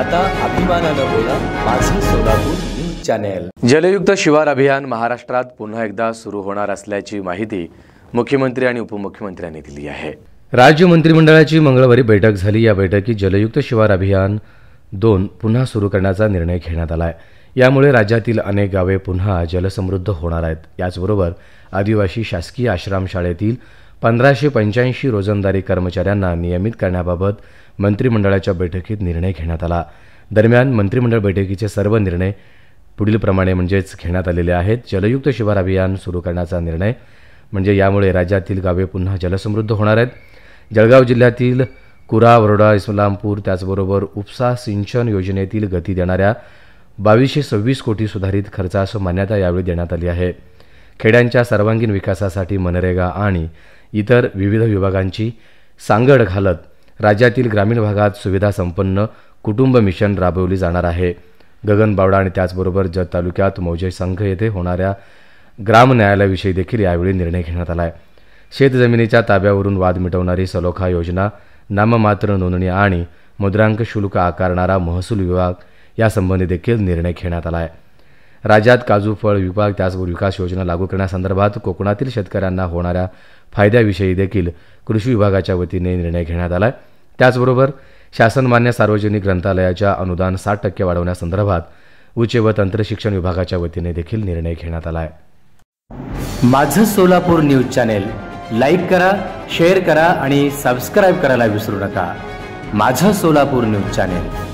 आता न्यूज जलयुक्त शिवार अभियान महाराष्ट्रात पुन्हा एकदा सुरू होणार असल्याची माहिती मुख्यमंत्री आणि उपमुख्यमंत्र्यांनी दिली आहे राज्य मंत्रिमंडळाची मंगळवारी बैठक झाली या बैठकीत जलयुक्त शिवार अभियान दोन पुन्हा सुरू करण्याचा निर्णय घेण्यात आला आहे यामुळे राज्यातील अनेक गावे पुन्हा जलसमृद्ध होणार आहेत याचबरोबर आदिवासी शासकीय आश्रमशाळेतील पंधराशे पंच्याऐंशी रोजंदारी कर्मचाऱ्यांना नियमित करण्याबाबत मंत्रिमंडळाच्या बैठकीत निर्णय घेण्यात आला दरम्यान मंत्रिमंडळ बैठकीचे सर्व निर्णय पुढीलप्रमाणे म्हणजेच घेण्यात आलेले आहेत जलयुक्त शिवार अभियान सुरू करण्याचा निर्णय म्हणजे यामुळे राज्यातील गावे पुन्हा जलसमृद्ध होणार आहेत जळगाव जिल्ह्यातील कुरा वरोडा इस्लामपूर त्याचबरोबर उपसा सिंचन योजनेतील गती देणाऱ्या बावीसशे सव्वीस कोटी सुधारित खर्चास मान्यता यावेळी देण्यात आली आहे खेड्यांच्या सर्वांगीण विकासासाठी मनरेगा आणि इतर विविध विभागांची सांगड घालत राज्यातील ग्रामीण भागात सुविधा संपन्न कुटुंब मिशन राबवली जाणार आहे गगन बावडा आणि त्याचबरोबर जत तालुक्यात मौजे संघ येथे होणाऱ्या ग्राम न्यायालयाविषयी देखील यावेळी निर्णय घेण्यात आला आहे शेतजमिनीच्या ताब्यावरून वाद मिटवणारी सलोखा योजना नाममात्र नोंदणी आणि मुद्रांक शुल्क आकारणारा महसूल विभाग यासंबंधी देखील निर्णय घेण्यात आला आहे राज्यात काजू फळ विभाग त्याचबरोबर विकास योजना लागू करण्यासंदर्भात कोकणातील शेतकऱ्यांना होणाऱ्या फायद्याविषयी देखील कृषी विभागाच्या वतीने निर्णय घेण्यात आला आहे त्याचबरोबर शासनमान्य सार्वजनिक ग्रंथालयाच्या अनुदान साठ टक्के वाढवण्यासंदर्भात उच्च व तंत्रशिक्षण विभागाच्या वतीने देखील निर्णय घेण्यात आला आहे माझं सोलापूर न्यूज चॅनेल लाईक करा शेअर करा आणि सबस्क्राईब करायला विसरू नका माझं सोलापूर न्यूज चॅनेल